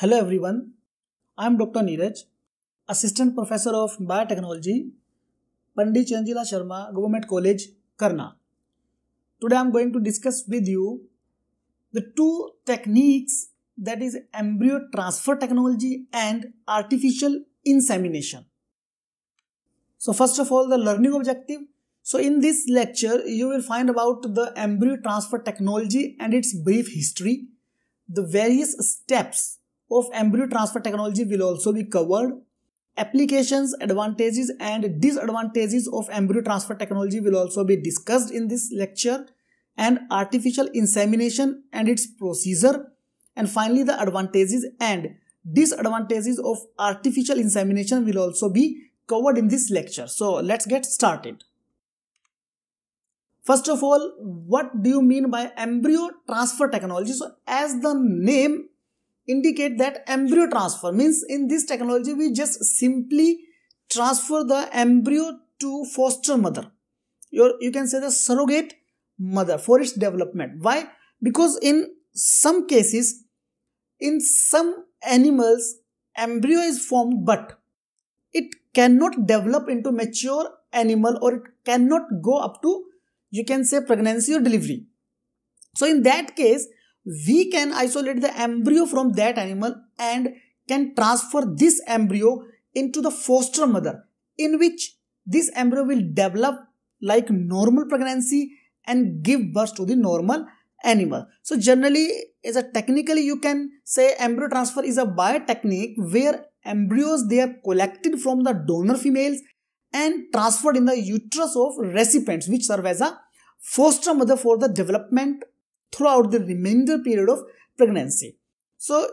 Hello everyone, I am Dr. Neeraj, Assistant Professor of Biotechnology, Pandit Chanjila Sharma, Government College, Karna. Today I am going to discuss with you the two techniques that is embryo transfer technology and artificial insemination. So first of all the learning objective. So in this lecture you will find about the embryo transfer technology and its brief history, the various steps of embryo transfer technology will also be covered. Applications, advantages and disadvantages of embryo transfer technology will also be discussed in this lecture and artificial insemination and its procedure and finally the advantages and disadvantages of artificial insemination will also be covered in this lecture. So let's get started. First of all, what do you mean by embryo transfer technology? So as the name indicate that embryo transfer means in this technology we just simply transfer the embryo to foster mother your you can say the surrogate mother for its development why because in some cases in some animals embryo is formed but it cannot develop into mature animal or it cannot go up to you can say pregnancy or delivery so in that case we can isolate the embryo from that animal and can transfer this embryo into the foster mother in which this embryo will develop like normal pregnancy and give birth to the normal animal so generally as a technically you can say embryo transfer is a biotechnique where embryos they are collected from the donor females and transferred in the uterus of recipients which serve as a foster mother for the development throughout the remainder period of pregnancy. So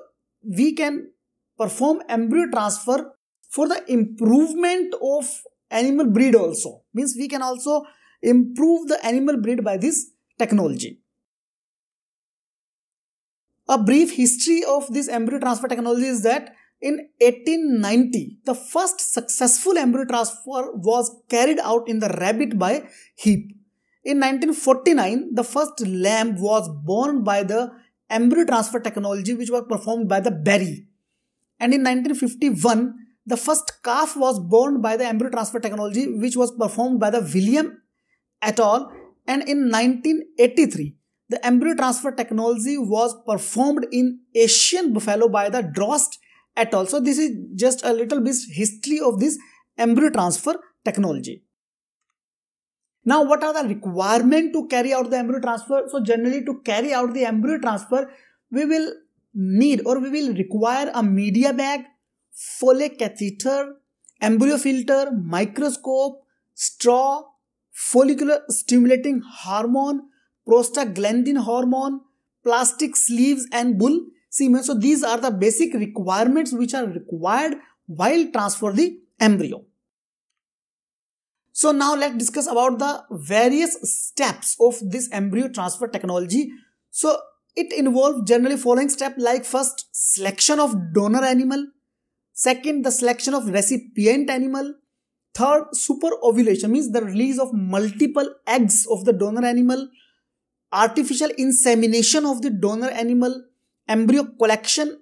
we can perform embryo transfer for the improvement of animal breed also. Means we can also improve the animal breed by this technology. A brief history of this embryo transfer technology is that in 1890, the first successful embryo transfer was carried out in the rabbit by Heap. In 1949, the first lamb was born by the embryo transfer technology which was performed by the Berry. And in 1951, the first calf was born by the embryo transfer technology which was performed by the William et al. And in 1983, the embryo transfer technology was performed in Asian buffalo by the Drost et al. So this is just a little bit history of this embryo transfer technology. Now, what are the requirement to carry out the embryo transfer? So generally to carry out the embryo transfer, we will need or we will require a media bag, Foley catheter, embryo filter, microscope, straw, follicular stimulating hormone, prostaglandin hormone, plastic sleeves and bull semen. So these are the basic requirements which are required while transfer the embryo. So now let's discuss about the various steps of this embryo transfer technology. So it involves generally following steps like first selection of donor animal, second the selection of recipient animal, third super ovulation means the release of multiple eggs of the donor animal, artificial insemination of the donor animal, embryo collection,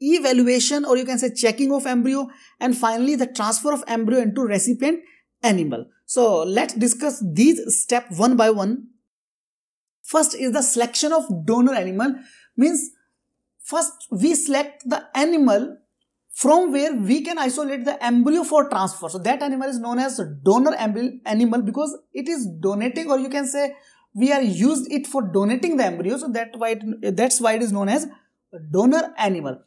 evaluation or you can say checking of embryo and finally the transfer of embryo into recipient animal. So let's discuss these step one by one. First is the selection of donor animal means first we select the animal from where we can isolate the embryo for transfer. So that animal is known as donor animal because it is donating or you can say we are used it for donating the embryo. So that why it, that's why it is known as donor animal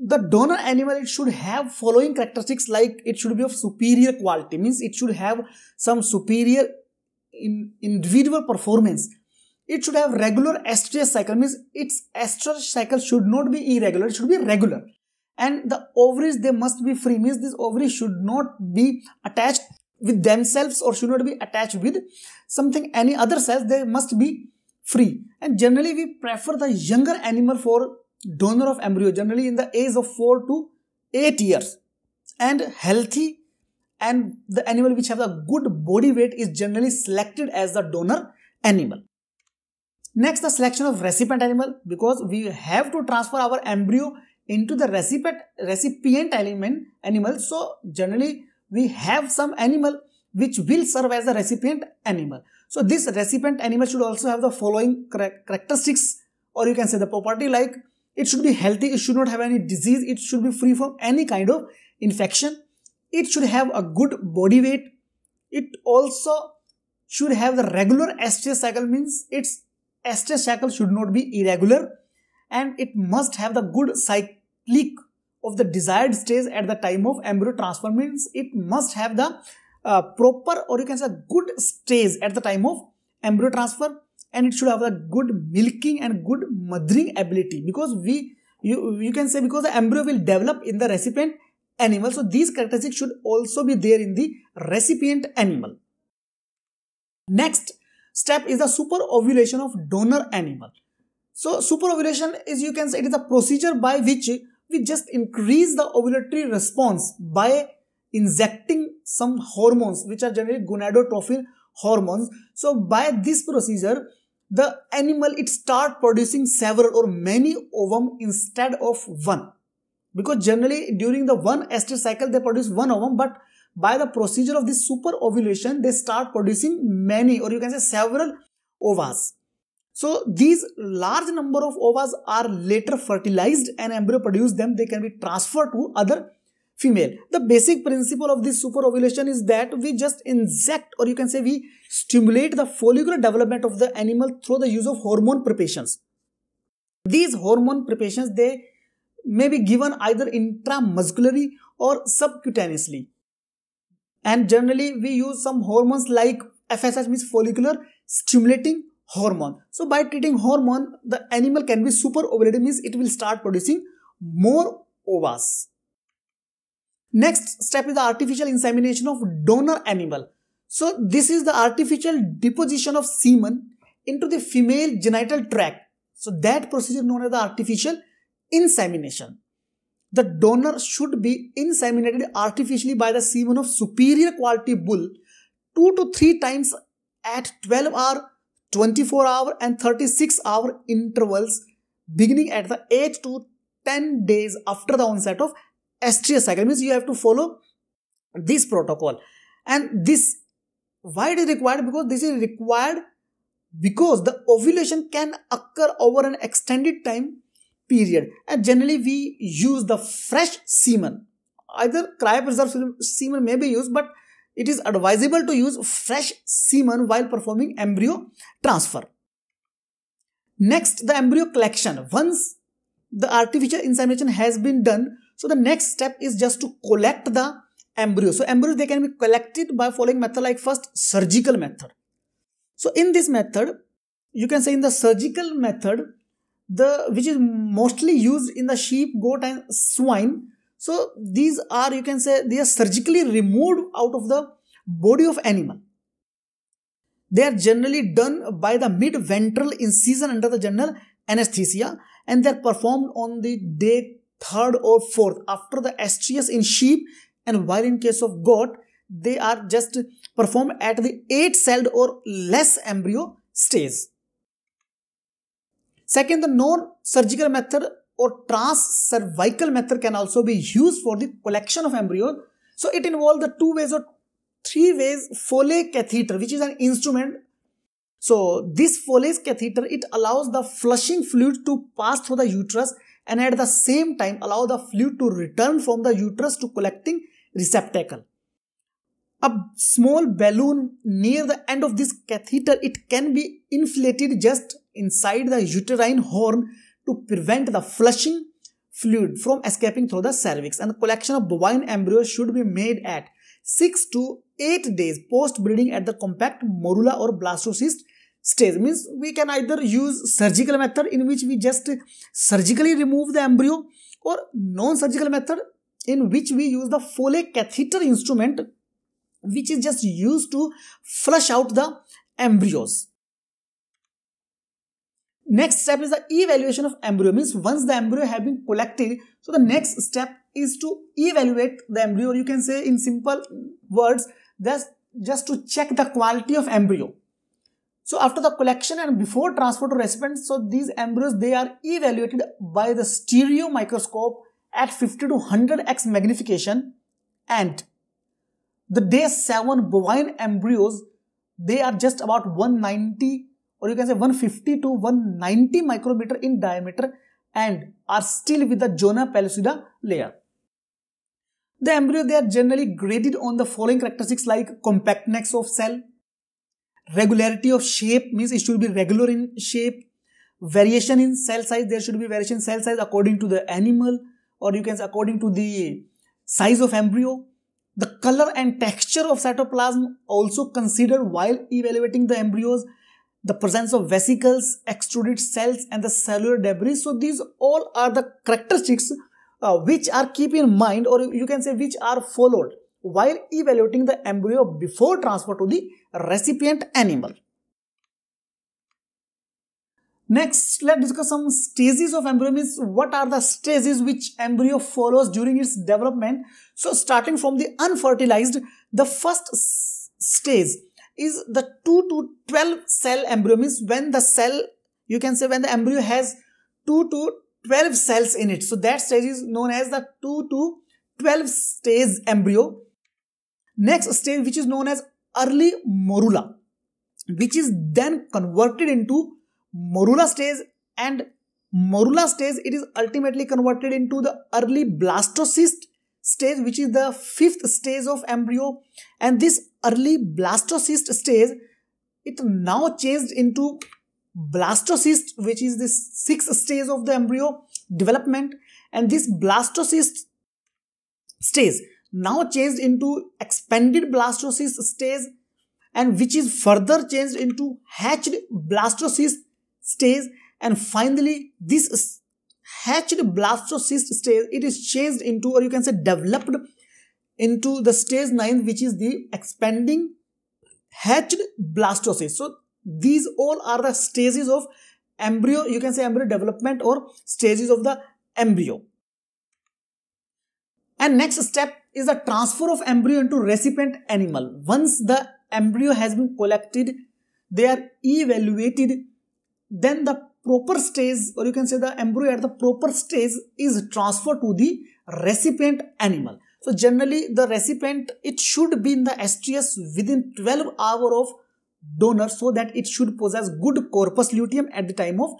the donor animal it should have following characteristics like it should be of superior quality means it should have some superior in individual performance it should have regular estrous cycle means its estrous cycle should not be irregular it should be regular and the ovaries they must be free means these ovaries should not be attached with themselves or should not be attached with something any other cells they must be free and generally we prefer the younger animal for donor of embryo generally in the age of 4 to 8 years and healthy and the animal which have a good body weight is generally selected as the donor animal. Next, the selection of recipient animal because we have to transfer our embryo into the recipient, recipient element animal. So, generally we have some animal which will serve as the recipient animal. So, this recipient animal should also have the following characteristics or you can say the property like it should be healthy. It should not have any disease. It should be free from any kind of infection. It should have a good body weight. It also should have the regular estrus cycle means its estrus cycle should not be irregular and it must have the good cyclic of the desired stage at the time of embryo transfer means it must have the uh, proper or you can say good stage at the time of embryo transfer and it should have a good milking and good mothering ability because we you, you can say because the embryo will develop in the recipient animal so these characteristics should also be there in the recipient animal next step is the super ovulation of donor animal so super ovulation is you can say it is a procedure by which we just increase the ovulatory response by injecting some hormones which are generally gonadotrophin hormones so by this procedure the animal it start producing several or many ovum instead of one because generally during the one ester cycle they produce one ovum but by the procedure of this super ovulation they start producing many or you can say several ovas. so these large number of ovas are later fertilized and embryo produce them they can be transferred to other female the basic principle of this super ovulation is that we just inject or you can say we stimulate the follicular development of the animal through the use of hormone preparations. These hormone preparations, they may be given either intramuscularly or subcutaneously. And generally, we use some hormones like FSH means follicular stimulating hormone. So by treating hormone, the animal can be super ovulated means it will start producing more ovas. Next step is the artificial insemination of donor animal. So this is the artificial deposition of semen into the female genital tract. So that procedure known as the artificial insemination. The donor should be inseminated artificially by the semen of superior quality bull 2 to 3 times at 12 hour, 24 hour and 36 hour intervals beginning at the 8 to 10 days after the onset of estrous cycle means you have to follow this protocol and this why it is required? Because this is required because the ovulation can occur over an extended time period and generally we use the fresh semen either cryopreserved semen may be used but it is advisable to use fresh semen while performing embryo transfer next the embryo collection once the artificial insemination has been done so the next step is just to collect the Embryo, So embryos they can be collected by following method like first surgical method. So in this method, you can say in the surgical method, the which is mostly used in the sheep, goat, and swine. So these are you can say they are surgically removed out of the body of animal. They are generally done by the mid-ventral incision under the general anesthesia and they are performed on the day third or fourth after the estrus in sheep and while in case of goat they are just performed at the 8 celled or less embryo stage. Second, the non-surgical method or trans-cervical method can also be used for the collection of embryo. So it involves the two ways or three ways Foley catheter which is an instrument. So this Foley catheter it allows the flushing fluid to pass through the uterus and at the same time allow the fluid to return from the uterus to collecting receptacle. A small balloon near the end of this catheter, it can be inflated just inside the uterine horn to prevent the flushing fluid from escaping through the cervix and the collection of bovine embryos should be made at 6 to 8 days post breeding at the compact morula or blastocyst stage means we can either use surgical method in which we just surgically remove the embryo or non surgical method in which we use the Foley catheter instrument which is just used to flush out the embryos. Next step is the evaluation of embryo means once the embryo have been collected so the next step is to evaluate the embryo you can say in simple words that's just to check the quality of embryo. So after the collection and before transfer to recipient so these embryos they are evaluated by the stereo microscope at 50 to 100x magnification and the day 7 bovine embryos they are just about 190 or you can say 150 to 190 micrometer in diameter and are still with the zona pellucida layer. The embryo they are generally graded on the following characteristics like compactness of cell, regularity of shape means it should be regular in shape, variation in cell size there should be variation in cell size according to the animal, or you can say according to the size of embryo. The color and texture of cytoplasm also considered while evaluating the embryos, the presence of vesicles, extruded cells and the cellular debris. So these all are the characteristics uh, which are keep in mind or you can say which are followed while evaluating the embryo before transfer to the recipient animal. Next, let's discuss some stages of embryo means what are the stages which embryo follows during its development. So starting from the unfertilized, the first stage is the 2 to 12 cell embryo means when the cell, you can say when the embryo has 2 to 12 cells in it. So that stage is known as the 2 to 12 stage embryo. Next stage which is known as early morula which is then converted into morula stage and morula stage it is ultimately converted into the early blastocyst stage which is the fifth stage of embryo and this early blastocyst stage it now changed into blastocyst which is the sixth stage of the embryo development and this blastocyst stage now changed into expanded blastocyst stage and which is further changed into hatched blastocyst stage and finally this hatched blastocyst stage it is changed into or you can say developed into the stage 9 which is the expanding hatched blastocyst so these all are the stages of embryo you can say embryo development or stages of the embryo and next step is the transfer of embryo into recipient animal once the embryo has been collected they are evaluated then the proper stage or you can say the embryo at the proper stage is transferred to the recipient animal so generally the recipient it should be in the estrus within 12 hour of donor so that it should possess good corpus luteum at the time of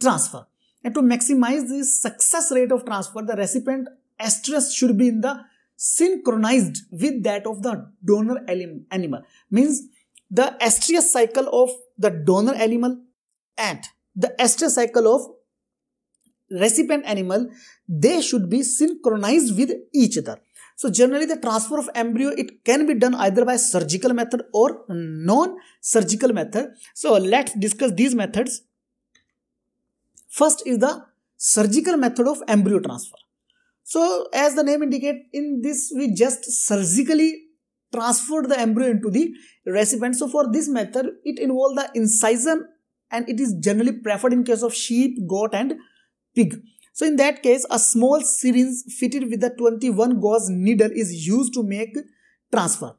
transfer and to maximize the success rate of transfer the recipient estrus should be in the synchronized with that of the donor animal means the estrus cycle of the donor animal and the ester cycle of recipient animal, they should be synchronized with each other. So generally the transfer of embryo, it can be done either by surgical method or non-surgical method. So let's discuss these methods. First is the surgical method of embryo transfer. So as the name indicate, in this we just surgically transferred the embryo into the recipient. So for this method, it involved the incision and it is generally preferred in case of sheep, goat and pig. So in that case, a small syringe fitted with a 21 gauze needle is used to make transfer.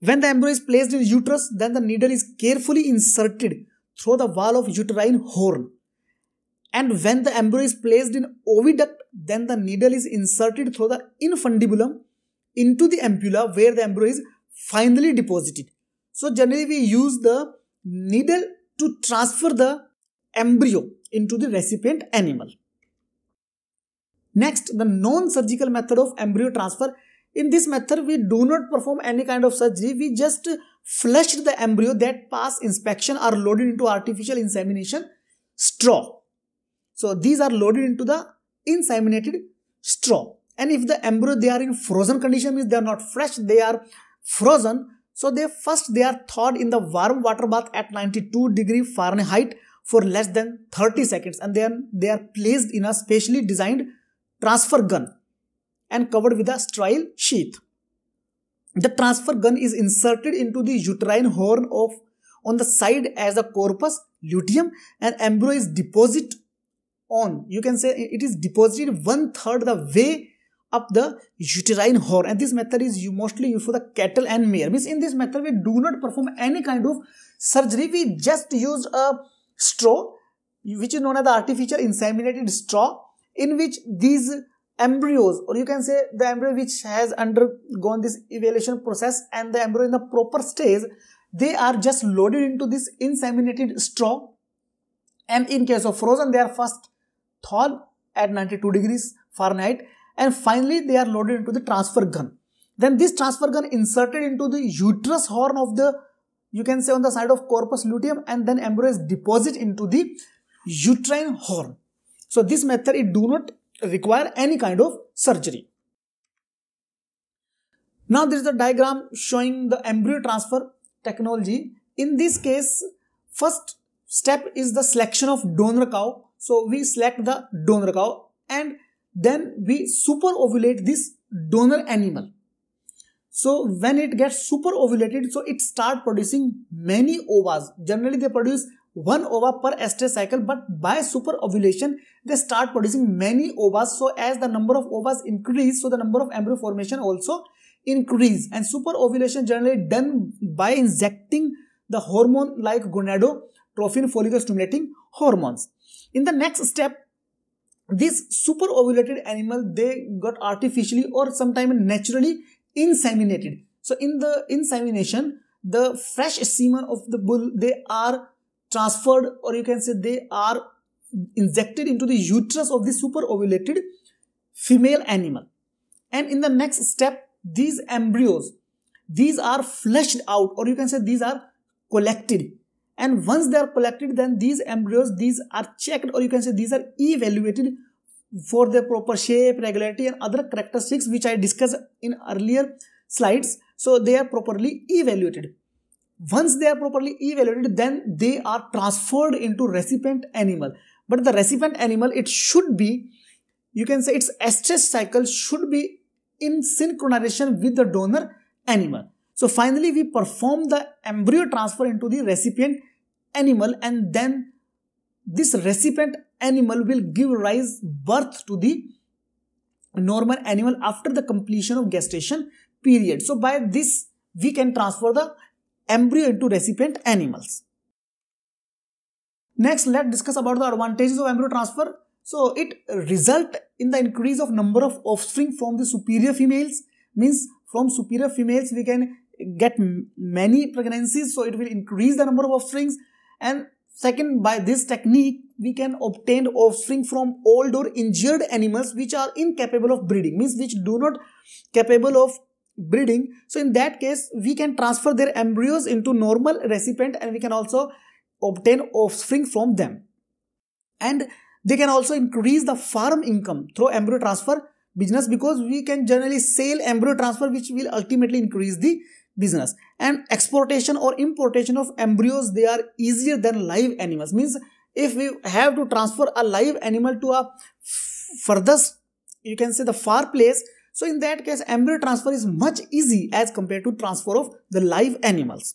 When the embryo is placed in uterus, then the needle is carefully inserted through the wall of uterine horn. And when the embryo is placed in oviduct, then the needle is inserted through the infundibulum into the ampulla where the embryo is finally deposited. So generally we use the needle to transfer the embryo into the recipient animal. Next, the non-surgical method of embryo transfer. In this method, we do not perform any kind of surgery. We just flushed the embryo that pass inspection are loaded into artificial insemination straw. So these are loaded into the inseminated straw. And if the embryo they are in frozen condition means they are not fresh, they are frozen. So they first they are thawed in the warm water bath at 92 degree Fahrenheit for less than 30 seconds and then they are placed in a specially designed transfer gun and covered with a sterile sheath. The transfer gun is inserted into the uterine horn of on the side as a corpus luteum and embryo is deposited on. You can say it is deposited one third the way up the uterine horn and this method is mostly used for the cattle and mare means in this method we do not perform any kind of surgery we just use a straw which is known as the artificial inseminated straw in which these embryos or you can say the embryo which has undergone this evaluation process and the embryo in the proper stage they are just loaded into this inseminated straw and in case of frozen they are first thawed at 92 degrees Fahrenheit and finally they are loaded into the transfer gun. Then this transfer gun inserted into the uterus horn of the, you can say on the side of corpus luteum and then embryo deposit into the uterine horn. So this method it do not require any kind of surgery. Now there is a diagram showing the embryo transfer technology. In this case, first step is the selection of donor cow. So we select the donor cow and then we super ovulate this donor animal. So when it gets super ovulated, so it start producing many ovas Generally they produce one ova per estrous cycle, but by super ovulation, they start producing many ovas So as the number of ovas increase, so the number of embryo formation also increase. And super ovulation generally done by injecting the hormone like gonadotropin follicle stimulating hormones. In the next step, this super ovulated animal they got artificially or sometimes naturally inseminated so in the insemination the fresh semen of the bull they are transferred or you can say they are injected into the uterus of the super ovulated female animal and in the next step these embryos these are fleshed out or you can say these are collected and once they are collected then these embryos these are checked or you can say these are evaluated for their proper shape regularity and other characteristics which i discussed in earlier slides so they are properly evaluated once they are properly evaluated then they are transferred into recipient animal but the recipient animal it should be you can say its estrus cycle should be in synchronization with the donor animal so finally, we perform the embryo transfer into the recipient animal and then this recipient animal will give rise birth to the normal animal after the completion of gestation period. So by this, we can transfer the embryo into recipient animals. Next, let's discuss about the advantages of embryo transfer. So it result in the increase of number of offspring from the superior females means from superior females we can get many pregnancies, so it will increase the number of offsprings. And second, by this technique, we can obtain offspring from old or injured animals which are incapable of breeding, means which do not capable of breeding. So in that case, we can transfer their embryos into normal recipient and we can also obtain offspring from them. And they can also increase the farm income through embryo transfer business because we can generally sell embryo transfer which will ultimately increase the business and exportation or importation of embryos they are easier than live animals means if we have to transfer a live animal to a furthest you can say the far place so in that case embryo transfer is much easy as compared to transfer of the live animals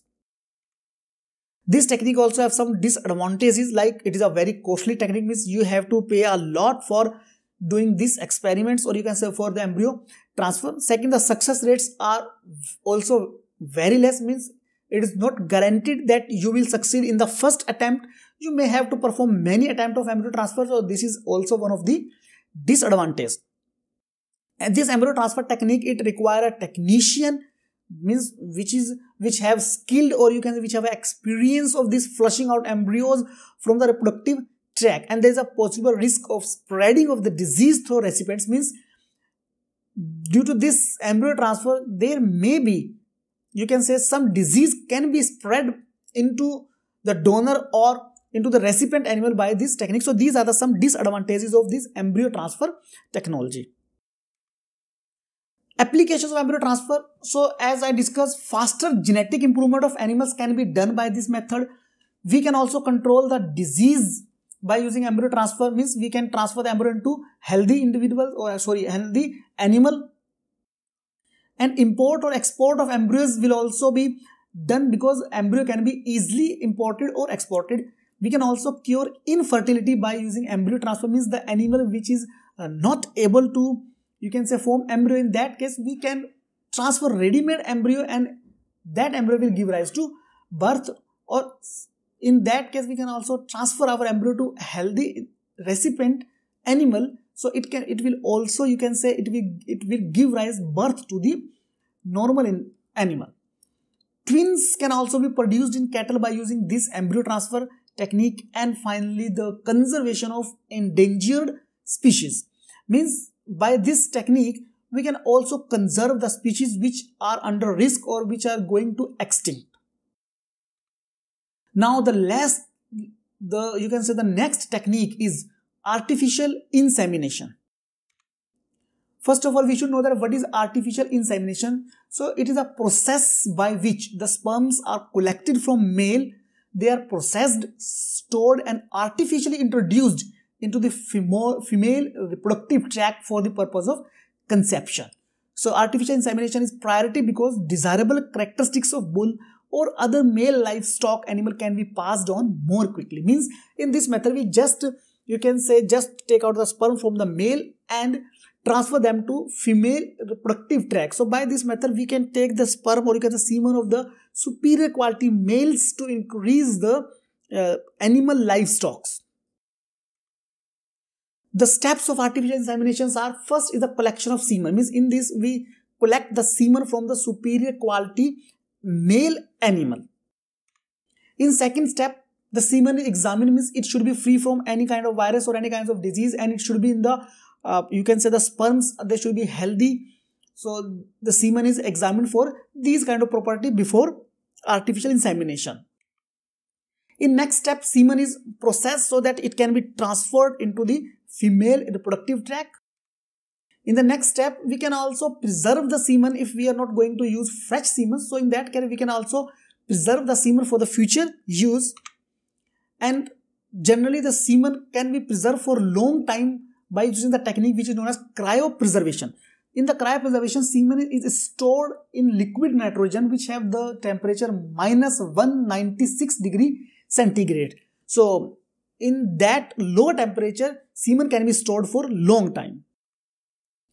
this technique also have some disadvantages like it is a very costly technique means you have to pay a lot for doing these experiments or you can say for the embryo transfer second the success rates are also very less means it is not guaranteed that you will succeed in the first attempt. You may have to perform many attempts of embryo transfer. So this is also one of the disadvantages. And this embryo transfer technique, it require a technician means which is which have skilled or you can say which have experience of this flushing out embryos from the reproductive tract and there is a possible risk of spreading of the disease through recipients means due to this embryo transfer there may be you can say some disease can be spread into the donor or into the recipient animal by this technique. So these are the some disadvantages of this embryo transfer technology. Applications of embryo transfer. So as I discussed, faster genetic improvement of animals can be done by this method. We can also control the disease by using embryo transfer means we can transfer the embryo into healthy individual or sorry healthy animal and import or export of embryos will also be done because embryo can be easily imported or exported we can also cure infertility by using embryo transfer means the animal which is uh, not able to you can say form embryo in that case we can transfer ready made embryo and that embryo will give rise to birth or in that case we can also transfer our embryo to healthy recipient animal so it can it will also you can say it will it will give rise birth to the normal animal twins can also be produced in cattle by using this embryo transfer technique and finally the conservation of endangered species means by this technique we can also conserve the species which are under risk or which are going to extinct now the last the you can say the next technique is artificial insemination first of all we should know that what is artificial insemination so it is a process by which the sperms are collected from male they are processed stored and artificially introduced into the female reproductive tract for the purpose of conception so artificial insemination is priority because desirable characteristics of bull or other male livestock animal can be passed on more quickly means in this method we just you can say just take out the sperm from the male and transfer them to female reproductive tract. So by this method, we can take the sperm or you can the semen of the superior quality males to increase the uh, animal livestock. The steps of artificial inseminations are first is the collection of semen. Means in this we collect the semen from the superior quality male animal. In second step, the semen examined means it should be free from any kind of virus or any kinds of disease and it should be in the uh, you can say the sperms they should be healthy so the semen is examined for these kind of property before artificial insemination in next step semen is processed so that it can be transferred into the female reproductive tract in the next step we can also preserve the semen if we are not going to use fresh semen so in that case we can also preserve the semen for the future use and generally the semen can be preserved for long time by using the technique which is known as cryopreservation in the cryopreservation semen is stored in liquid nitrogen which have the temperature minus 196 degree centigrade so in that low temperature semen can be stored for long time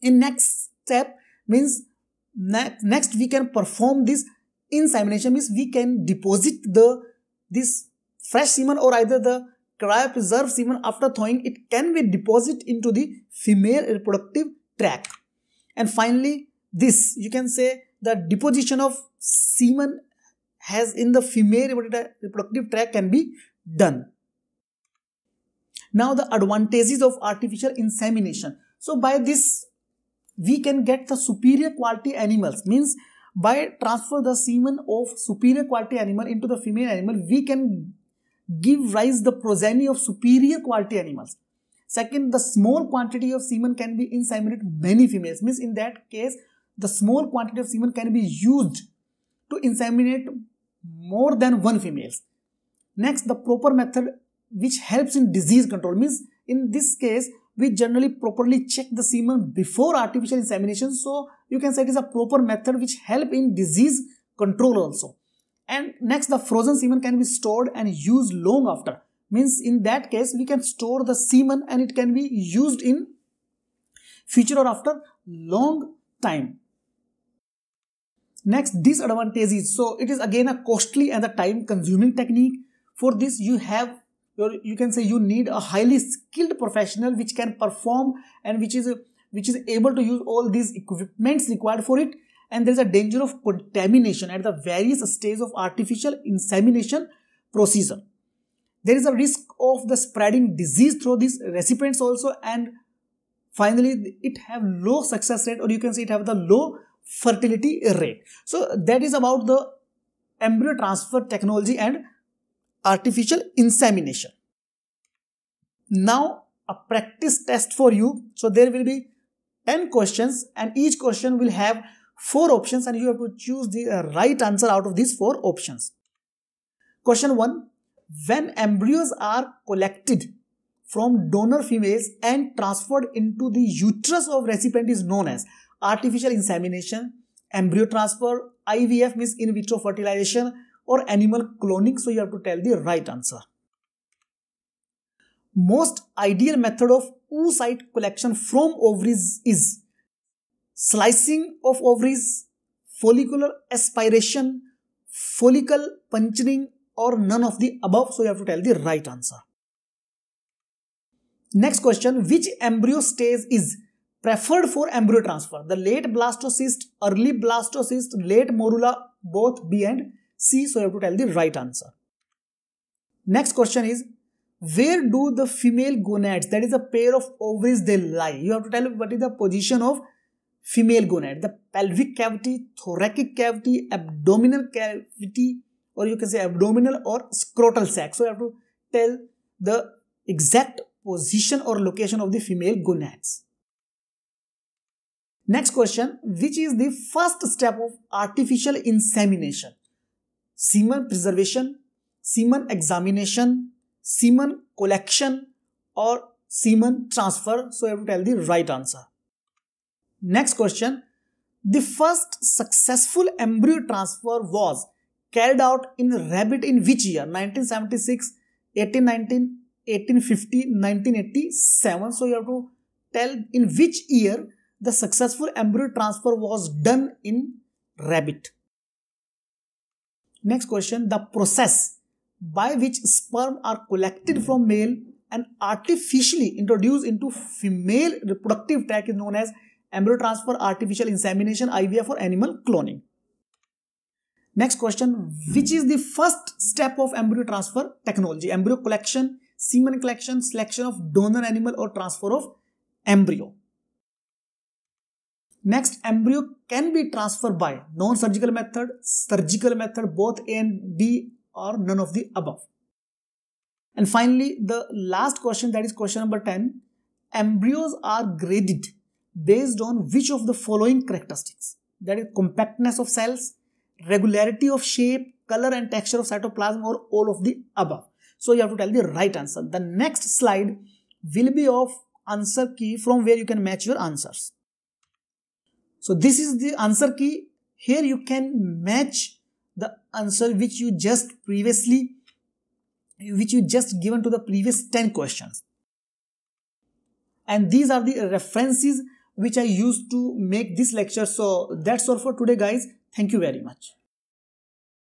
in next step means next we can perform this insemination means we can deposit the this fresh semen or either the cryopreserved semen after thawing, it can be deposited into the female reproductive tract. And finally, this you can say the deposition of semen has in the female reproductive tract can be done. Now the advantages of artificial insemination. So by this we can get the superior quality animals means by transfer the semen of superior quality animal into the female animal we can give rise the progeny of superior quality animals. Second, the small quantity of semen can be inseminated many females. Means in that case, the small quantity of semen can be used to inseminate more than one females. Next, the proper method which helps in disease control. Means in this case, we generally properly check the semen before artificial insemination. So you can say it is a proper method which help in disease control also. And next, the frozen semen can be stored and used long after. Means in that case, we can store the semen and it can be used in future or after long time. Next, disadvantages. So it is again a costly and a time consuming technique. For this, you have or you can say you need a highly skilled professional which can perform and which is which is able to use all these equipments required for it and there is a danger of contamination at the various stages of artificial insemination procedure. There is a risk of the spreading disease through these recipients also and finally it have low success rate or you can say it have the low fertility rate. So that is about the embryo transfer technology and artificial insemination. Now a practice test for you. So there will be 10 questions and each question will have four options and you have to choose the uh, right answer out of these four options. Question 1. When embryos are collected from donor females and transferred into the uterus of recipient is known as artificial insemination, embryo transfer, IVF means in vitro fertilization or animal cloning. So you have to tell the right answer. Most ideal method of oocyte collection from ovaries is slicing of ovaries, follicular aspiration, follicle puncturing or none of the above. So you have to tell the right answer. Next question, which embryo stage is preferred for embryo transfer? The late blastocyst, early blastocyst, late morula, both B and C. So you have to tell the right answer. Next question is, where do the female gonads, that is a pair of ovaries, they lie? You have to tell what is the position of female gonad the pelvic cavity thoracic cavity abdominal cavity or you can say abdominal or scrotal sac so you have to tell the exact position or location of the female gonads next question which is the first step of artificial insemination semen preservation semen examination semen collection or semen transfer so you have to tell the right answer Next question. The first successful embryo transfer was carried out in rabbit in which year? 1976, 1819, 1850, 1987. So you have to tell in which year the successful embryo transfer was done in rabbit. Next question. The process by which sperm are collected from male and artificially introduced into female reproductive tract is known as embryo transfer, artificial insemination, IVF or animal cloning. Next question, which is the first step of embryo transfer technology? Embryo collection, semen collection, selection of donor animal or transfer of embryo. Next, embryo can be transferred by non-surgical method, surgical method, both A and B or none of the above. And finally, the last question that is question number 10. Embryos are graded based on which of the following characteristics that is compactness of cells regularity of shape color and texture of cytoplasm or all of the above so you have to tell the right answer the next slide will be of answer key from where you can match your answers so this is the answer key here you can match the answer which you just previously which you just given to the previous 10 questions and these are the references which I used to make this lecture. So that's all for today guys. Thank you very much.